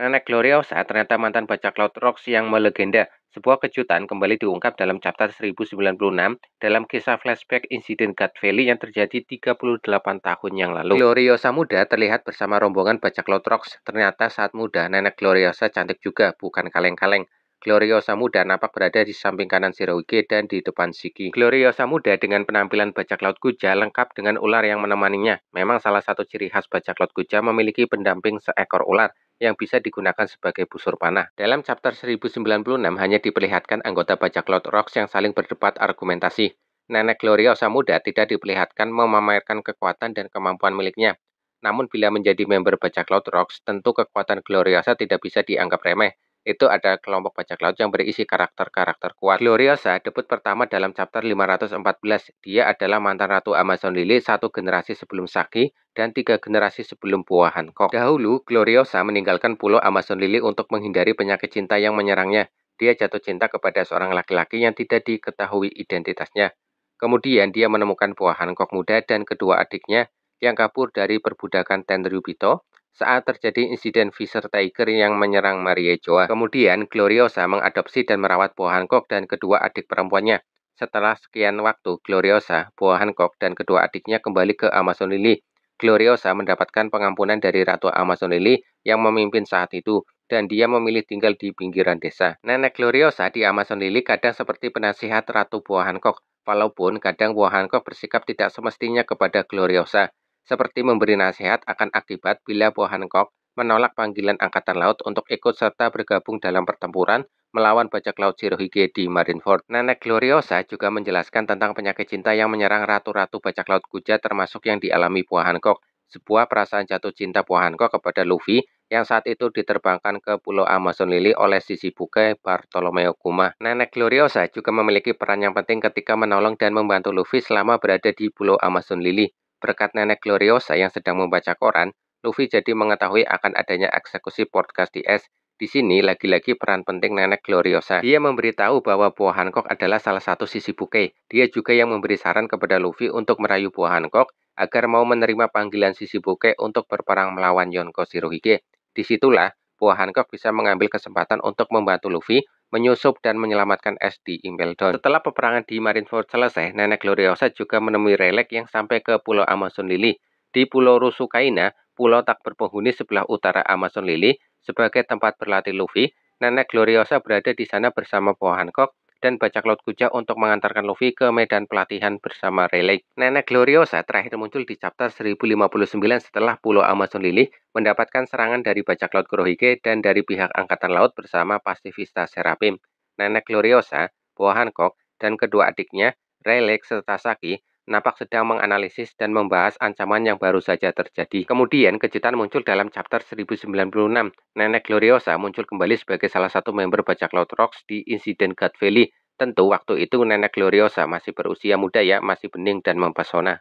Nenek Gloriosa ternyata mantan bajak laut Roxy yang melegenda. Sebuah kejutan kembali diungkap dalam chapter 1096 dalam kisah flashback insiden God Valley yang terjadi 38 tahun yang lalu. Gloriosa muda terlihat bersama rombongan bajak laut Rox. Ternyata saat muda, nenek Gloriosa cantik juga, bukan kaleng-kaleng. Gloriosa muda nampak berada di samping kanan Shiroge dan di depan Shiki. Gloriosa muda dengan penampilan bajak laut kuja lengkap dengan ular yang menemaninya. Memang salah satu ciri khas bajak laut kuja memiliki pendamping seekor ular yang bisa digunakan sebagai busur panah. Dalam chapter 1096 hanya diperlihatkan anggota bajak laut Rocks yang saling berdebat argumentasi. Nenek Gloriosa muda tidak diperlihatkan memamerkan kekuatan dan kemampuan miliknya. Namun bila menjadi member bajak laut Rocks, tentu kekuatan Gloriosa tidak bisa dianggap remeh itu ada kelompok bajak laut yang berisi karakter-karakter kuat. Gloriosa debut pertama dalam chapter 514. Dia adalah mantan ratu Amazon Lily satu generasi sebelum Saki dan tiga generasi sebelum Buah Hancock. Dahulu, Gloriosa meninggalkan pulau Amazon Lily untuk menghindari penyakit cinta yang menyerangnya. Dia jatuh cinta kepada seorang laki-laki yang tidak diketahui identitasnya. Kemudian dia menemukan Buah Hancock muda dan kedua adiknya yang kabur dari perbudakan Tenryubito saat terjadi insiden Fisher Tiger yang menyerang Maria Joa. Kemudian, Gloriosa mengadopsi dan merawat Bo Hancock dan kedua adik perempuannya. Setelah sekian waktu, Gloriosa, Bo Hancock, dan kedua adiknya kembali ke Amazon Lily. Gloriosa mendapatkan pengampunan dari Ratu Amazon Lily yang memimpin saat itu, dan dia memilih tinggal di pinggiran desa. Nenek Gloriosa di Amazon Lily kadang seperti penasihat Ratu Bo Hancock, walaupun kadang Bo Hancock bersikap tidak semestinya kepada Gloriosa seperti memberi nasihat akan akibat bila Bo Hancock menolak panggilan Angkatan Laut untuk ikut serta bergabung dalam pertempuran melawan bajak laut Shirohige di Marineford. Nenek Gloriosa juga menjelaskan tentang penyakit cinta yang menyerang ratu-ratu bajak laut Guja termasuk yang dialami Bo Hancock, sebuah perasaan jatuh cinta Bo Hancock kepada Luffy yang saat itu diterbangkan ke Pulau Amazon Lily oleh sisi buke Bartolomeo Kuma. Nenek Gloriosa juga memiliki peran yang penting ketika menolong dan membantu Luffy selama berada di Pulau Amazon Lily. Berkat nenek Gloriosa yang sedang membaca koran, Luffy jadi mengetahui akan adanya eksekusi podcast di S. Di sini lagi-lagi peran penting nenek Gloriosa. Dia memberitahu bahwa buah Hancock adalah salah satu sisi buke. Dia juga yang memberi saran kepada Luffy untuk merayu buah Hancock agar mau menerima panggilan sisi buke untuk berperang melawan Yonko Shirohige. Disitulah buah Hancock bisa mengambil kesempatan untuk membantu Luffy menyusup dan menyelamatkan S di Setelah peperangan di Marineford selesai, Nenek Gloriosa juga menemui relek yang sampai ke Pulau Amazon Lily. Di Pulau Rusukaina, pulau tak berpenghuni sebelah utara Amazon Lily, sebagai tempat berlatih Luffy, Nenek Gloriosa berada di sana bersama Pohankok dan bajak laut Kuja untuk mengantarkan Luffy ke medan pelatihan bersama Relic. Nenek Gloriosa terakhir muncul di chapter 1059 setelah Pulau Amazon Lily mendapatkan serangan dari bajak laut Kurohige dan dari pihak angkatan laut bersama pasifista Serapim. Nenek Gloriosa, Boa Hancock, dan kedua adiknya, Relic serta Saki Napak sedang menganalisis dan membahas ancaman yang baru saja terjadi. Kemudian, kejutan muncul dalam chapter 1096. Nenek Gloriosa muncul kembali sebagai salah satu member bajak laut Rocks di insiden God Valley. Tentu waktu itu Nenek Gloriosa masih berusia muda ya, masih bening dan mempesona.